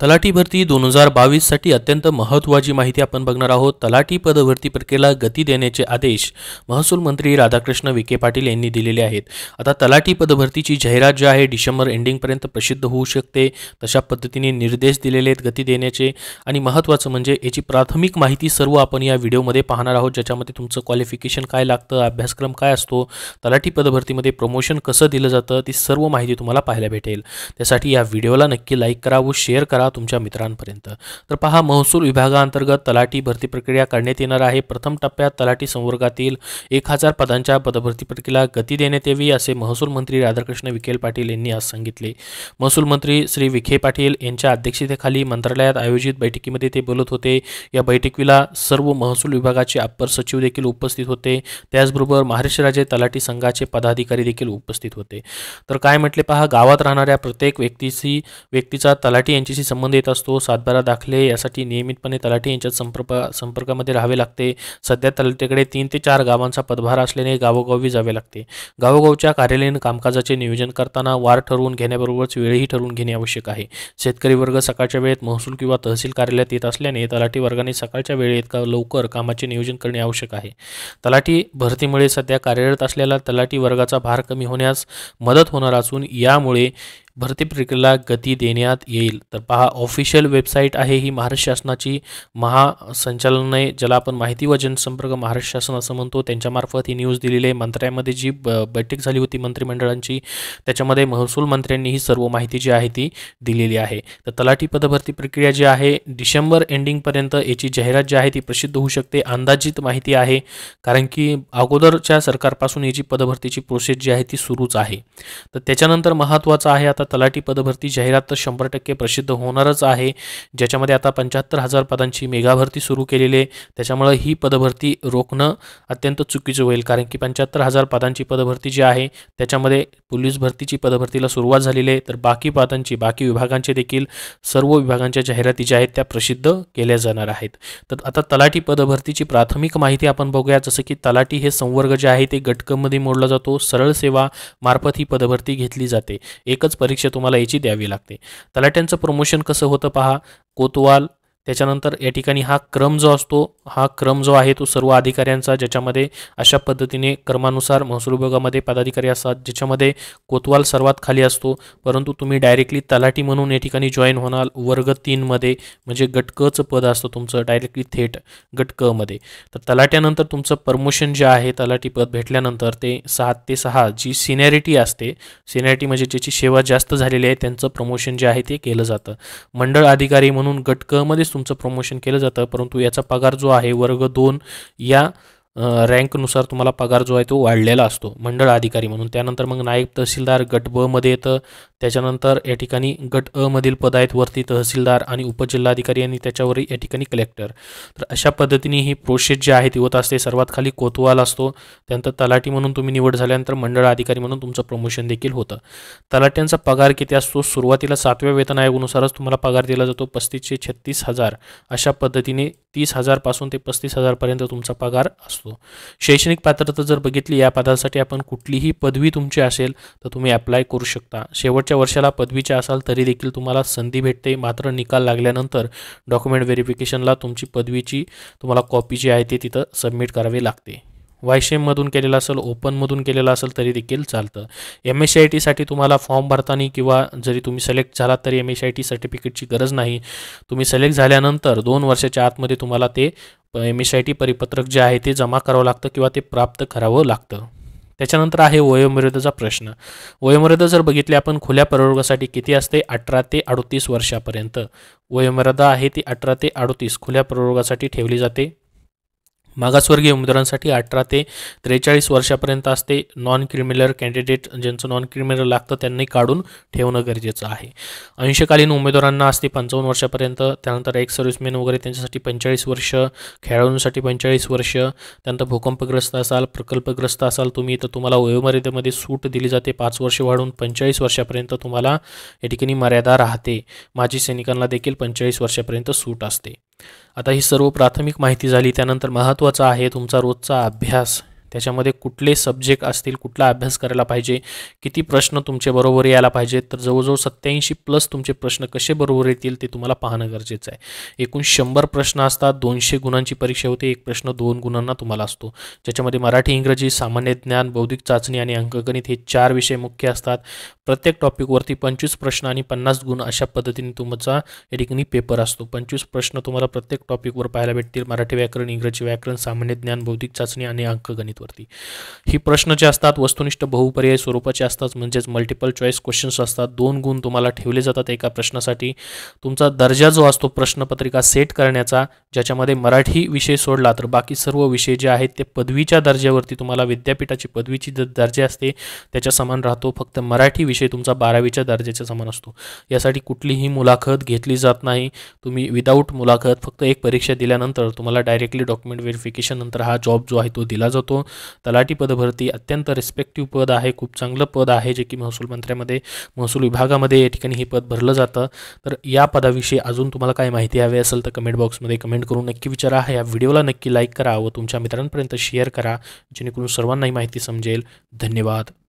तलाठी भरती दोन हजार बावीससाठी अत्यंत महत्त्वाची माहिती आपण बघणार आहोत तलाठी पदभरती प्रक्रियेला गती देण्याचे आदेश महसूल मंत्री राधाकृष्ण विखे पाटील यांनी दिलेले आहेत आता तलाठी पदभरतीची जाहिरात जी आहे डिसेंबर एंडिंगपर्यंत प्रसिद्ध होऊ शकते तशा पद्धतीने निर्देश दिलेले आहेत गती देण्याचे आणि महत्त्वाचं म्हणजे याची प्राथमिक माहिती सर्व आपण या व्हिडिओमध्ये पाहणार आहोत ज्याच्यामध्ये तुमचं क्वालिफिकेशन काय लागतं अभ्यासक्रम काय असतो तलाठी पदभरतीमध्ये प्रमोशन कसं दिलं जातं ती सर्व माहिती तुम्हाला पाहायला भेटेल त्यासाठी या व्हिडिओला नक्की लाईक करा व शेअर करा तुमच्या मित्रांपर्यंत तर पहा महसूल विभागाअंतर्गत तलाठी भरती प्रक्रिया करण्यात येणार आहे प्रथम टप्प्यात तलाठी संवर्गातील एक हजार पदांच्या पदभरती प्रक्रियेला गती देण्यात यावी असे महसूल मंत्री राधाकृष्ण विखेल पाटील यांनी आज सांगितले महसूल मंत्री श्री विखे पाटील यांच्या अध्यक्षतेखाली मंत्रालयात आयोजित बैठकीमध्ये ते बोलत होते या बैठकीला सर्व महसूल विभागाचे अप्पर सचिव देखील उपस्थित होते त्याचबरोबर महाराष्ट्र राज्य तलाठी संघाचे पदाधिकारी देखील उपस्थित होते तर काय म्हटले पहा गावात राहणाऱ्या प्रत्येक व्यक्तीशी व्यक्तीचा तलाठी यांच्याशी संबंध येत असतो सातबारा दाखले यासाठी नियमितपणे तलाठी यांच्या संपर्क संपर्कामध्ये राहावे लागते सध्या तलाठीकडे तीन ते चार गावांचा पदभार असल्याने गावोगावी जावे लागते गावोगावच्या कार्यालयीन कामकाजाचे नियोजन करताना वार ठरवून घेण्याबरोबरच वेळही ठरवून घेणे आवश्यक आहे शेतकरी वर्ग सकाळच्या वेळेत महसूल किंवा तहसील कार्यालयात येत असल्याने तलाठी वर्गाने सकाळच्या वेळेत का लवकर कामाचे नियोजन करणे आवश्यक आहे तलाठी भरतीमुळे सध्या कार्यरत असलेला तलाठी वर्गाचा भार कमी होण्यास मदत होणार असून यामुळे भरती प्रक्रियेला गती देण्यात येईल तर पहा ऑफिशियल वेबसाईट आहे ही महाराष्ट्र शासनाची महासंचालनालय ज्याला आपण माहिती व जनसंपर्क महाराष्ट्र शासन असं म्हणतो त्यांच्यामार्फत ही न्यूज दिलेली आहे मंत्र्यांमध्ये जी बैठक झाली होती मंत्रिमंडळांची त्याच्यामध्ये महसूल मंत्र्यांनी ही सर्व माहिती जी आहे ती दिलेली आहे तर तलाठी पदभरती प्रक्रिया जी आहे डिसेंबर एंडिंगपर्यंत याची जाहिरात जी आहे ती प्रसिद्ध होऊ शकते अंदाजित माहिती आहे कारण की अगोदरच्या सरकारपासून याची पदभरतीची प्रोसेस जी आहे ती सुरूच आहे तर त्याच्यानंतर महत्त्वाचं आहे आता आता तलाठी पदभरती जाहिरात तर शंभर टक्के प्रसिद्ध होणारच आहे ज्याच्यामध्ये आता पंच्याहत्तर हजार पदांची मेगा सुरू केलेली आहे त्याच्यामुळं ही पदभरती रोखणं अत्यंत चुकीचं होईल कारण की पंच्याहत्तर हजार पदांची पदभरती जी आहे त्याच्यामध्ये पोलीस भरतीची पदभरतीला सुरुवात झालेली आहे तर बाकी पदांची बाकी विभागांचे देखील सर्व विभागांच्या जाहिराती ज्या आहेत त्या प्रसिद्ध केल्या जाणार आहेत तर आता तलाठी पदभरतीची प्राथमिक माहिती आपण बघूया जसं की तलाठी हे संवर्ग जे आहे ते गटकमध्ये मोडला जातो सरळ सेवा मार्फत ही पदभरती घेतली जाते एकच परीक्षा तुम्हाला याची द्यावी लागते तलाट्यांचं प्रमोशन कसं होतं पहा कोतवाल त्याच्यानंतर या ठिकाणी हा क्रम जो असतो हा क्रम जो आहे तो सर्व अधिकाऱ्यांचा ज्याच्यामध्ये अशा पद्धतीने क्रमानुसार महसूल विभागामध्ये पदाधिकारी असतात ज्याच्यामध्ये कोतवाल सर्वात खाली असतो परंतु तुम्ही डायरेक्टली तलाठी म्हणून या ठिकाणी जॉईन होणार वर्ग तीनमध्ये म्हणजे गटकचं पद असतं तुमचं डायरेक्टली थेट गटकमध्ये तर तलाट्यानंतर तुमचं प्रमोशन जे आहे तलाठी पद भेटल्यानंतर ते सहा ते सहा जी सिनियरिटी असते सिनियरिटी म्हणजे ज्याची सेवा जास्त झालेली आहे त्यांचं प्रमोशन जे आहे ते केलं जातं मंडळ अधिकारी म्हणून गटकमध्ये तुमचं प्रमोशन केलं जातं परंतु याचा पगार जो आहे वर्ग दोन या रँकनुसार तुम्हाला पगार जो आहे तो वाढलेला असतो मंडळ अधिकारी म्हणून त्यानंतर मग नायब तहसीलदार गट ब मध्ये येतं त्याच्यानंतर या ठिकाणी गट अ मधील पद आहेत वरती तहसीलदार आणि उपजिल्हाधिकारी आणि त्याच्यावरही या ठिकाणी कलेक्टर तर अशा पद्धतीने ही प्रोसेस जी आहे ती होत असते सर्वात खाली कोतवाल असतो त्यानंतर तलाठी म्हणून तुम्ही निवड झाल्यानंतर मंडळ अधिकारी म्हणून तुमचं प्रमोशन देखील होतं तलाट्यांचा पगार किती असतो सुरुवातीला सातव्या वेतन आयोगानुसारच तुम्हाला पगार दिला जातो पस्तीसशे छत्तीस हजार अशा पद्धतीने तीस हजारपासून ते पस्तीस हजारपर्यंत तुमचा पगार असतो असतो शैक्षणिक पात्रता जर बघितली या पदासाठी आपण कुठलीही पदवी तुमची असेल तर तुम्ही अप्लाय करू शकता शेवटच्या वर्षाला पदवीच्या असाल तरी देखील तुम्हाला संधी भेटते मात्र निकाल लागल्यानंतर डॉक्युमेंट व्हेरिफिकेशनला तुमची पदवीची तुम्हाला कॉपी जी आहे ती तिथं सबमिट करावी लागते वायशेममधून केलेला असेल ओपनमधून केलेला असेल तरी देखील चालतं एम एस सी आय टीसाठी तुम्हाला फॉर्म भरताना किंवा जरी तुम्ही सिलेक्ट झालात तरी एम एस आय टी सर्टिफिकेटची गरज नाही तुम्ही सिलेक्ट झाल्यानंतर दोन वर्षाच्या आतमध्ये तुम्हाला ते एम एस आय टी परिपत्रक जे आहे ते जमा करावं लागतं किंवा ते प्राप्त करावं लागतं त्याच्यानंतर आहे वयोमर्यादेचा प्रश्न वयोमर्यादा जर बघितली आपण खुल्या प्रवर्गासाठी किती असते अठरा ते अडोतीस वर्षापर्यंत वयोमर्यादा आहे ती अठरा ते अडोतीस खुल्या प्रवर्गासाठी ठेवली जाते मागासवर्गीय उमेदवारांसाठी अठरा ते त्रेचाळीस वर्षापर्यंत असते नॉन क्रिमिनल कॅन्डिडेट ज्यांचं नॉन क्रिमिनल लागतं त्यांनी काढून ठेवणं गरजेचं आहे अंशकालीन उमेदवारांना असते पंचावन्न वर्षापर्यंत त्यानंतर एक सर्व्हिसमॅन वगैरे त्यांच्यासाठी पंचेचाळीस वर्ष खेळाडूंसाठी पंचेचाळीस वर्ष त्यानंतर भूकंपग्रस्त असाल प्रकल्पग्रस्त असाल तुम्ही तर तुम्हाला वयोमर्यादेमध्ये सूट दिली जाते पाच वर्ष वाढून पंचेचाळीस वर्षापर्यंत तुम्हाला या ठिकाणी मर्यादा राहते माजी सैनिकांना देखील पंचेचाळीस वर्षापर्यंत सूट असते आता ही सर्व प्राथमिक माहिती झाली त्यानंतर महत्त्वाचा आहे तुमचा रोजचा अभ्यास त्याच्यामध्ये कुठले सब्जेक्ट असतील कुठला अभ्यास करायला पाहिजे किती प्रश्न तुमचे बरोबर यायला पाहिजे तर जवळजवळ सत्याऐंशी प्लस तुमचे प्रश्न कसे बरोबर येतील ते तुम्हाला पाहणं गरजेचं आहे एकूण शंभर प्रश्न असतात दोनशे गुणांची परीक्षा होते एक प्रश्न दोन गुणांना तुम्हाला असतो ज्याच्यामध्ये मराठी इंग्रजी सामान्य ज्ञान बौद्धिक चाचणी आणि अंकगणित हे चार विषय मुख्य असतात प्रत्येक टॉपिकवरती पंचवीस प्रश्न आणि पन्नास गुण अशा पद्धतीने तुमचा या ठिकाणी पेपर असतो पंचवीस प्रश्न तुम्हाला प्रत्येक टॉपिकवर पाहायला भेटतील मराठी व्याकरण इंग्रजी व्याकरण सामान्य ज्ञान बौद्धिक चाचणी आणि अंक अंकगणितवरती ही प्रश्न जे असतात वस्तुनिष्ठ बहुपर्याय स्वरूपाचे असतात म्हणजेच मल्टिपल चॉईस क्वेश्चन्स असतात दोन गुण तुम्हाला ठेवले जातात एका प्रश्नासाठी तुमचा दर्जा जो असतो प्रश्नपत्रिका सेट करण्याचा ज्याच्यामध्ये मराठी विषय सोडला तर बाकी सर्व विषय जे आहेत ते पदवीच्या दर्जावरती तुम्हाला विद्यापीठाची पदवीची दर्जा असते त्याच्या समान राहतो फक्त मराठी विषय विषय तुमचा बारावीच्या दर्जाच्या समान असतो यासाठी कुठलीही मुलाखत घेतली जात नाही तुम्ही विदाऊट मुलाखत फक्त एक परीक्षा दिल्यानंतर तुम्हाला डायरेक्टली डॉक्युमेंट व्हेरिफिकेशन नंतर हा जॉब जो आहे तो दिला जातो तलाठी पदभरती अत्यंत रिस्पेक्टिव्ह पद आहे खूप चांगलं पद आहे जे की महसूल मंत्र्यामध्ये महसूल विभागामध्ये या ठिकाणी हे पद भरलं जातं तर या पदाविषयी अजून तुम्हाला काय माहिती हवी असेल तर कमेंट बॉक्समध्ये कमेंट करून नक्की विचारा या व्हिडिओला नक्की लाईक करा व तुमच्या मित्रांपर्यंत शेअर करा जेणेकरून सर्वांनाही माहिती समजेल धन्यवाद